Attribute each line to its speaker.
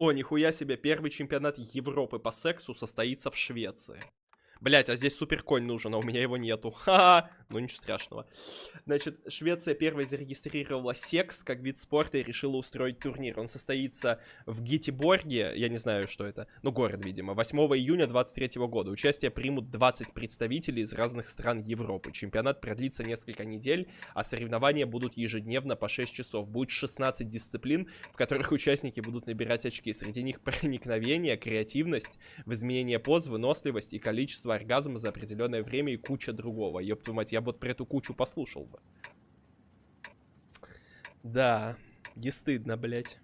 Speaker 1: О, нихуя себе, первый чемпионат Европы по сексу состоится в Швеции. Блять, а здесь суперконь нужен, а у меня его нету. Ха-ха. Ну ничего страшного. Значит, Швеция первой зарегистрировала секс как вид спорта и решила устроить турнир. Он состоится в Гетеборге, я не знаю, что это, ну город, видимо, 8 июня 23 года. Участие примут 20 представителей из разных стран Европы. Чемпионат продлится несколько недель, а соревнования будут ежедневно по 6 часов. Будет 16 дисциплин, в которых участники будут набирать очки. Среди них проникновение, креативность, в изменение поз, выносливость и количество количество оргазма за определенное время и куча другого. Ёб твою мать, я вот про эту кучу послушал бы. Да, не стыдно, блядь.